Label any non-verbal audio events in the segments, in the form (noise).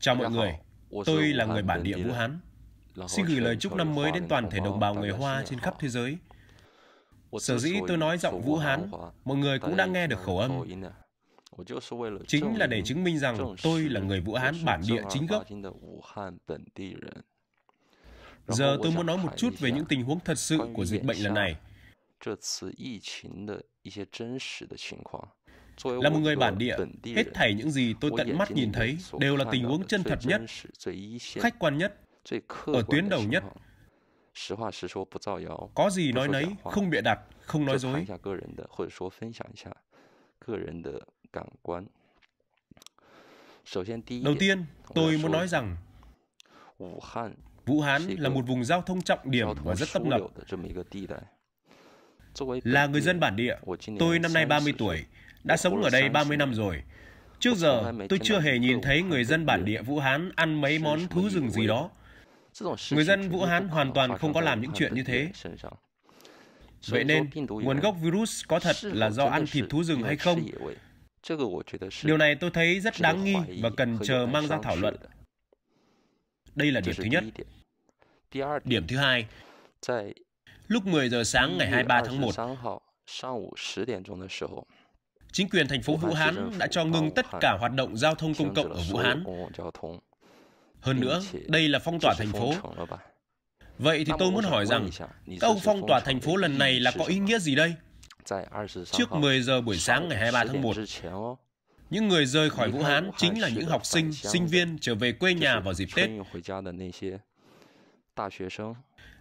Chào mọi người, tôi là người bản địa Vũ Hán. Xin gửi lời chúc năm mới đến toàn thể đồng bào người Hoa trên khắp thế giới. Sở dĩ tôi nói giọng Vũ Hán, mọi người cũng đã nghe được khẩu âm. Chính là để chứng minh rằng tôi là người Vũ Hán bản địa chính gốc. Giờ tôi muốn nói một chút về những tình huống thật sự của dịch bệnh lần này. Là một người bản địa, hết thảy những gì tôi tận mắt nhìn thấy đều là tình huống chân thật nhất, khách quan nhất, ở tuyến đầu nhất. Có gì nói nấy, không bịa đặt, không nói dối. Đầu tiên, tôi muốn nói rằng Vũ Hán là một vùng giao thông trọng điểm và rất tấp nập. Là người dân bản địa, tôi năm nay 30 tuổi, đã sống ở đây 30 năm rồi. Trước giờ, tôi chưa hề nhìn thấy người dân bản địa Vũ Hán ăn mấy món thú rừng gì đó. Người dân Vũ Hán hoàn toàn không có làm những chuyện như thế. Vậy nên, nguồn gốc virus có thật là do ăn thịt thú rừng hay không? Điều này tôi thấy rất đáng nghi và cần chờ mang ra thảo luận. Đây là điểm thứ nhất. Điểm thứ hai, lúc 10 giờ sáng ngày 23 tháng 1, chính quyền thành phố Vũ Hán đã cho ngừng tất cả hoạt động giao thông công cộng ở Vũ Hán. Hơn nữa, đây là phong tỏa thành phố. Vậy thì tôi muốn hỏi rằng, các ông phong tỏa thành phố lần này là có ý nghĩa gì đây? Trước 10 giờ buổi sáng ngày 23 tháng 1, những người rời khỏi Vũ Hán chính là những học sinh, sinh viên trở về quê nhà vào dịp Tết.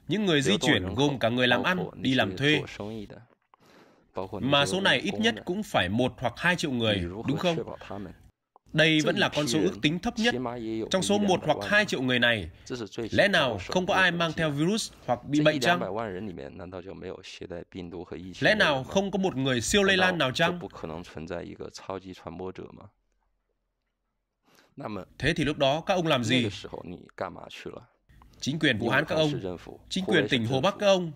Những người di chuyển gồm cả người làm ăn, đi làm thuê, mà số này ít nhất cũng phải một hoặc hai triệu người, đúng không? Đây vẫn là con số ước tính thấp nhất. Trong số một hoặc hai triệu người này, lẽ nào không có ai mang theo virus hoặc bị bệnh chăng? Lẽ nào không có một người siêu lây lan nào chăng? Thế thì lúc đó các ông làm gì? Chính quyền Vũ Hán các ông, chính quyền tỉnh Hồ Bắc các ông,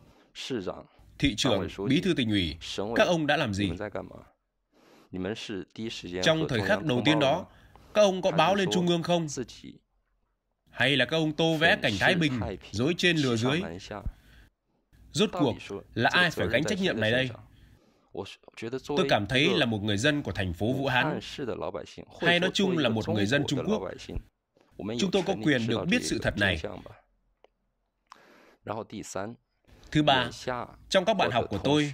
thị trưởng, bí thư tỉnh ủy, các ông đã làm gì? Trong thời khắc đầu tiên đó, các ông có báo lên Trung ương không? Hay là các ông tô vẽ cảnh Thái Bình, dối trên lừa dưới? Rốt cuộc là ai phải gánh trách nhiệm này đây? Tôi cảm thấy là một người dân của thành phố Vũ Hán, hay nói chung là một người dân Trung Quốc, chúng tôi có quyền được biết sự thật này. Thứ ba, trong các bạn học của tôi,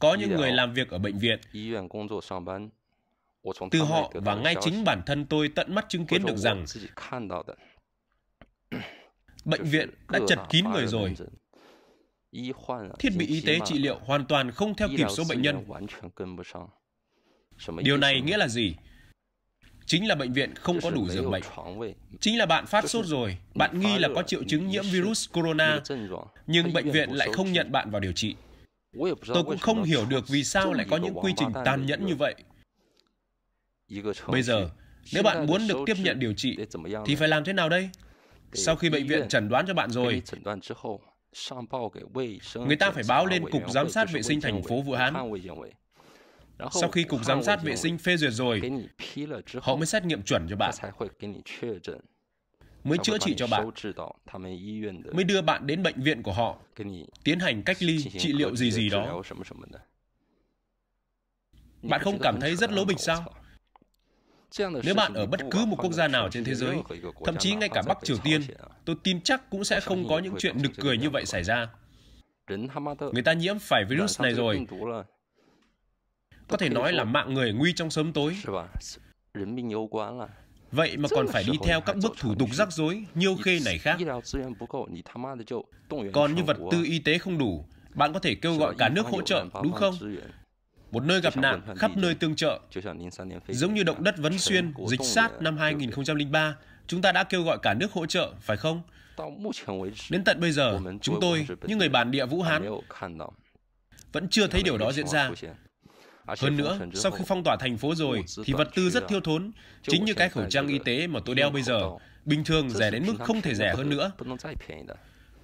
có những người làm việc ở bệnh viện. Từ họ và ngay chính bản thân tôi tận mắt chứng kiến được rằng (coughs) bệnh viện đã chật kín người rồi. À, Thiết bị y tế trị liệu à? hoàn toàn không theo kịp số bệnh nhân. Điều này nghĩa là gì? chính là bệnh viện không có đủ giường bệnh. Chính là bạn phát sốt rồi, bạn nghi là có triệu chứng nhiễm virus corona, nhưng bệnh viện lại không nhận bạn vào điều trị. Tôi cũng không hiểu được vì sao lại có những quy trình tàn nhẫn như vậy. Bây giờ, nếu bạn muốn được tiếp nhận điều trị, thì phải làm thế nào đây? Sau khi bệnh viện chẩn đoán cho bạn rồi, người ta phải báo lên Cục Giám sát Vệ sinh thành phố Vũ Hán. Sau khi cục giám sát vệ sinh phê duyệt rồi, họ mới xét nghiệm chuẩn cho bạn mới chữa trị cho bạn, mới đưa bạn đến bệnh viện của họ, tiến hành cách ly, trị liệu gì gì đó. Bạn không cảm thấy rất lố bịch sao? Nếu bạn ở bất cứ một quốc gia nào trên thế giới, thậm chí ngay cả Bắc Triều Tiên, tôi tin chắc cũng sẽ không có những chuyện nực cười như vậy xảy ra. Người ta nhiễm phải virus này rồi, có thể nói là mạng người nguy trong sớm tối. Vậy mà còn phải đi theo các bước thủ tục rắc rối, nhiều khê này khác. Còn như vật tư y tế không đủ, bạn có thể kêu gọi cả nước hỗ trợ, đúng không? Một nơi gặp nạn, khắp nơi tương trợ. Giống như động đất Vấn Xuyên, dịch sát năm 2003, chúng ta đã kêu gọi cả nước hỗ trợ, phải không? Đến tận bây giờ, chúng tôi, những người bản địa Vũ Hán, vẫn chưa thấy điều đó diễn ra. Hơn nữa, sau khi phong tỏa thành phố rồi thì vật tư rất thiếu thốn, chính như cái khẩu trang y tế mà tôi đeo bây giờ, bình thường rẻ đến mức không thể rẻ hơn nữa.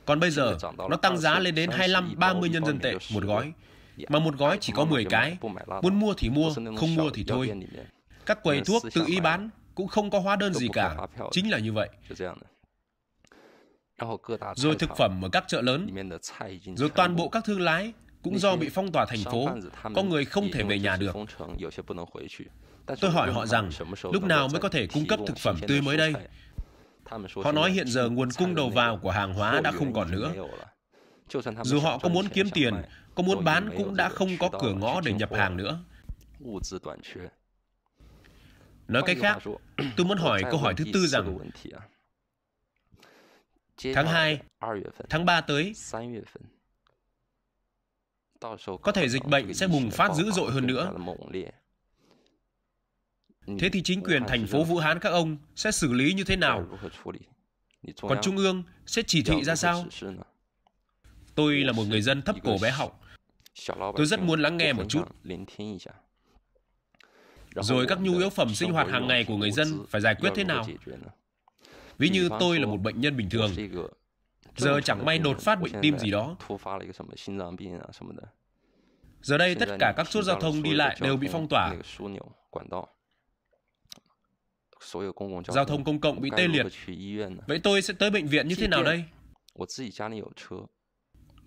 Còn bây giờ, nó tăng giá lên đến 25-30 nhân dân tệ một gói, dạ, mà một gói chỉ có 10 cái, muốn mua thì mua, không mua thì thôi. Các quầy thuốc tự ý bán, cũng không có hóa đơn gì cả, chính là như vậy. Rồi thực phẩm ở các chợ lớn, rồi toàn bộ các thương lái, cũng do bị phong tỏa thành phố, có người không thể về nhà được. Tôi hỏi họ rằng, lúc nào mới có thể cung cấp thực phẩm tươi mới đây? Họ nói hiện giờ nguồn cung đầu vào của hàng hóa đã không còn nữa. Dù họ có muốn kiếm tiền, có muốn bán cũng đã không có cửa ngõ để nhập hàng nữa. Nói cách khác, tôi muốn hỏi câu hỏi thứ tư rằng tháng 2, tháng 3 tới, có thể dịch bệnh sẽ bùng phát dữ dội hơn nữa. Thế thì chính quyền thành phố Vũ Hán các ông sẽ xử lý như thế nào? Còn Trung ương sẽ chỉ thị ra sao? Tôi là một người dân thấp cổ bé họng. Tôi rất muốn lắng nghe một chút. Rồi các nhu yếu phẩm sinh hoạt hàng ngày của người dân phải giải quyết thế nào? Ví như tôi là một bệnh nhân bình thường, Giờ chẳng may đột phát bệnh tim gì đó. Giờ đây tất cả các chốt giao thông đi lại đều bị phong tỏa. Giao thông công cộng bị tê liệt. Vậy tôi sẽ tới bệnh viện như thế nào đây?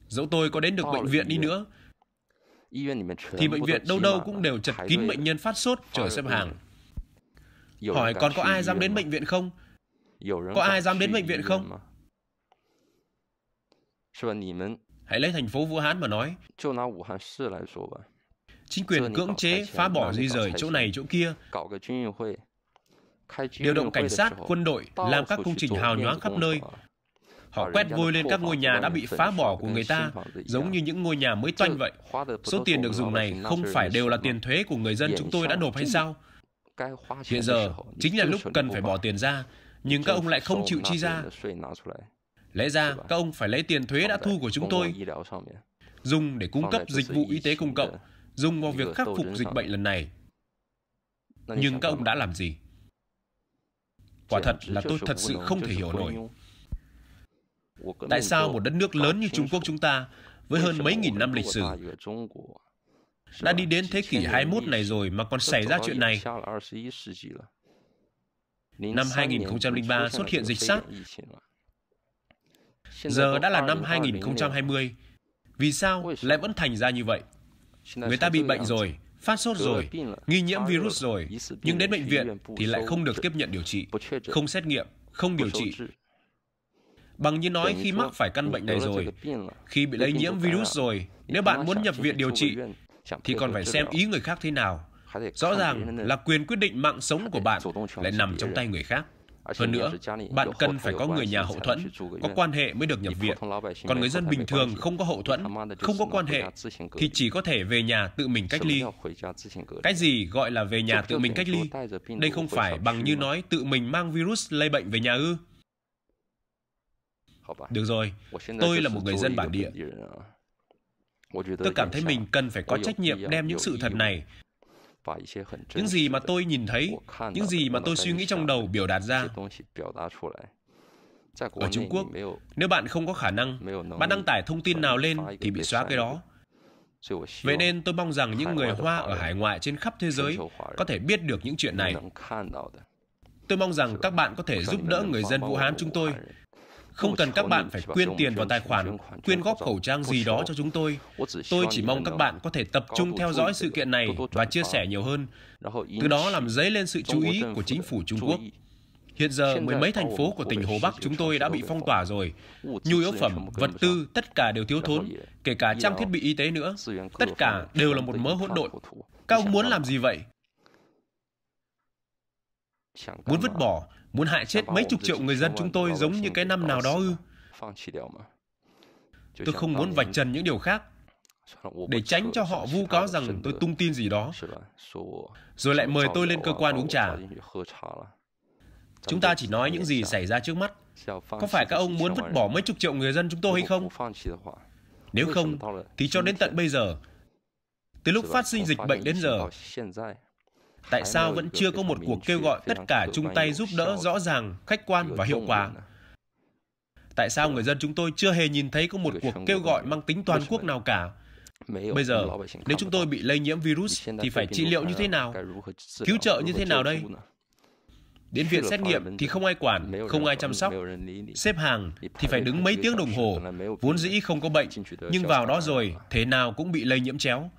Dẫu tôi có đến được bệnh viện đi nữa, thì bệnh viện đâu đâu cũng đều chật kín bệnh nhân phát sốt chờ xếp hàng. Hỏi còn có ai dám đến bệnh viện không? Có ai dám đến bệnh viện không? 是吧？你们 hãy lấy thành phố Vũ Hán mà nói. Chính quyền cưỡng chế phá bỏ di rời chỗ này chỗ kia, điều động cảnh sát, quân đội làm các công trình hào nhoáng khắp nơi. Họ quét vôi lên các ngôi nhà đã bị phá bỏ của người ta, giống như những ngôi nhà mới toanh vậy. Số tiền được dùng này không phải đều là tiền thuế của người dân chúng tôi đã nộp hay sao? Hiện giờ chính là lúc cần phải bỏ tiền ra, nhưng các ông lại không chịu chi ra. Lẽ ra các ông phải lấy tiền thuế đã thu của chúng tôi, dùng để cung cấp dịch vụ y tế công cộng, dùng vào việc khắc phục dịch bệnh lần này. Nhưng các ông đã làm gì? Quả thật là tôi thật sự không thể hiểu nổi. Tại sao một đất nước lớn như Trung Quốc chúng ta, với hơn mấy nghìn năm lịch sử, đã đi đến thế kỷ 21 này rồi mà còn xảy ra chuyện này? Năm 2003 xuất hiện dịch SARS, Giờ đã là năm 2020, vì sao lại vẫn thành ra như vậy? Người ta bị bệnh rồi, phát sốt rồi, nghi nhiễm virus rồi, nhưng đến bệnh viện thì lại không được tiếp nhận điều trị, không xét nghiệm, không điều trị. Bằng như nói khi mắc phải căn bệnh này rồi, khi bị lây nhiễm virus rồi, nếu bạn muốn nhập viện điều trị, thì còn phải xem ý người khác thế nào. Rõ ràng là quyền quyết định mạng sống của bạn lại nằm trong tay người khác. Hơn nữa, bạn cần phải có người nhà hậu thuẫn, có quan hệ mới được nhập viện. Còn người dân bình thường không có hậu thuẫn, không có quan hệ, thì chỉ có thể về nhà tự mình cách ly. Cái gì gọi là về nhà tự mình cách ly? Đây không phải bằng như nói tự mình mang virus lây bệnh về nhà ư? Được rồi, tôi là một người dân bản địa. Tôi cảm thấy mình cần phải có trách nhiệm đem những sự thật này những gì mà tôi nhìn thấy những gì mà tôi suy nghĩ trong đầu biểu đạt ra ở Trung Quốc, nếu bạn không có khả năng, bạn đăng tải thông tin nào lên thì bị xóa cái đó. Vậy nên tôi mong rằng những người Hoa ở hải ngoại trên khắp thế giới có thể biết được những chuyện này. Tôi mong rằng các bạn có thể giúp đỡ người dân Vũ Hán chúng tôi không cần các bạn phải quyên tiền vào tài khoản, quyên góp khẩu trang gì đó cho chúng tôi. Tôi chỉ mong các bạn có thể tập trung theo dõi sự kiện này và chia sẻ nhiều hơn, từ đó làm dấy lên sự chú ý của chính phủ Trung Quốc. Hiện giờ, mười mấy thành phố của tỉnh Hồ Bắc chúng tôi đã bị phong tỏa rồi. Nhu yếu phẩm, vật tư, tất cả đều thiếu thốn, kể cả trang thiết bị y tế nữa. Tất cả đều là một mớ hỗn độn. Các ông muốn làm gì vậy? Muốn vứt bỏ, Muốn hại chết mấy chục triệu người dân chúng tôi giống như cái năm nào đó ư? Tôi không muốn vạch trần những điều khác để tránh cho họ vu cáo rằng tôi tung tin gì đó rồi lại mời tôi lên cơ quan uống trà chúng ta chỉ nói những gì xảy ra trước mắt có phải các ông muốn vứt bỏ mấy chục triệu người dân chúng tôi hay không nếu không thì cho đến tận bây giờ từ lúc phát sinh dịch bệnh đến giờ tại sao vẫn chưa có một cuộc kêu gọi tất cả chung tay giúp đỡ rõ ràng, khách quan và hiệu quả? À. Tại sao người dân chúng tôi chưa hề nhìn thấy có một cuộc kêu gọi mang tính toàn quốc nào cả? Bây giờ, nếu chúng tôi bị lây nhiễm virus thì phải trị liệu như thế nào? Cứu trợ như thế nào đây? Đến viện xét nghiệm thì không ai quản, không ai chăm sóc. Xếp hàng thì phải đứng mấy tiếng đồng hồ, vốn dĩ không có bệnh, nhưng vào đó rồi, thế nào cũng bị lây nhiễm chéo.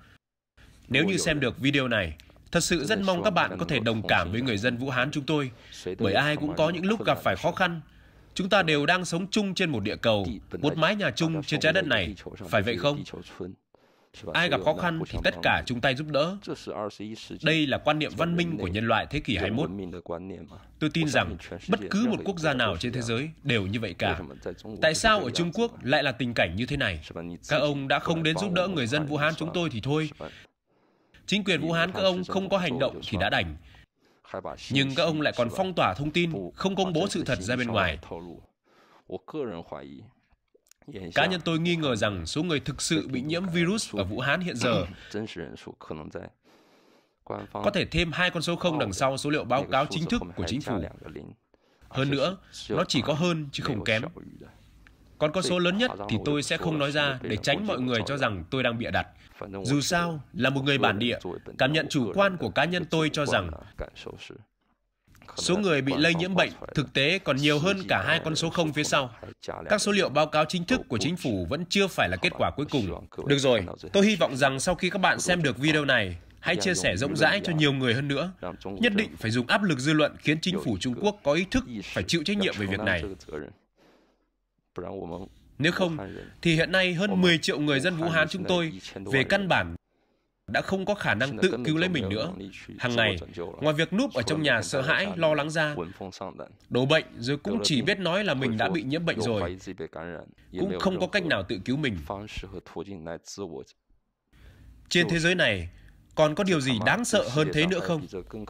Nếu như xem được video này, Thật sự rất mong các bạn có thể đồng cảm với người dân Vũ Hán chúng tôi, bởi ai cũng có những lúc gặp phải khó khăn. Chúng ta đều đang sống chung trên một địa cầu, một mái nhà chung trên trái đất này, phải vậy không? Ai gặp khó khăn thì tất cả chung tay giúp đỡ. Đây là quan niệm văn minh của nhân loại thế kỷ 21. Tôi tin rằng bất cứ một quốc gia nào trên thế giới đều như vậy cả. Tại sao ở Trung Quốc lại là tình cảnh như thế này? Các ông đã không đến giúp đỡ người dân Vũ Hán chúng tôi thì thôi. Chính quyền Vũ Hán các ông không có hành động thì đã đành. Nhưng các ông lại còn phong tỏa thông tin, không công bố sự thật ra bên ngoài. Cá nhân tôi nghi ngờ rằng số người thực sự bị nhiễm virus ở Vũ Hán hiện giờ (coughs) có thể thêm hai con số không đằng sau số liệu báo cáo chính thức của chính phủ. Hơn nữa, nó chỉ có hơn chứ không kém. Còn con số lớn nhất thì tôi sẽ không nói ra để tránh mọi người cho rằng tôi đang bịa đặt. Dù sao, là một người bản địa, cảm nhận chủ quan của cá nhân tôi cho rằng số người bị lây nhiễm bệnh thực tế còn nhiều hơn cả hai con số không phía sau. Các số liệu báo cáo chính thức của chính phủ vẫn chưa phải là kết quả cuối cùng. Được rồi, tôi hy vọng rằng sau khi các bạn xem được video này, hãy chia sẻ rộng rãi cho nhiều người hơn nữa. Nhất định phải dùng áp lực dư luận khiến chính phủ Trung Quốc có ý thức phải chịu trách nhiệm về việc này. Nếu không, thì hiện nay hơn 10 triệu người dân Vũ Hán chúng tôi về căn bản đã không có khả năng tự cứu lấy mình nữa. Hàng ngày, ngoài việc núp ở trong nhà sợ hãi, lo lắng ra, đổ bệnh rồi cũng chỉ biết nói là mình đã bị nhiễm bệnh rồi, cũng không có cách nào tự cứu mình. Trên thế giới này, còn có điều gì đáng sợ hơn thế nữa không?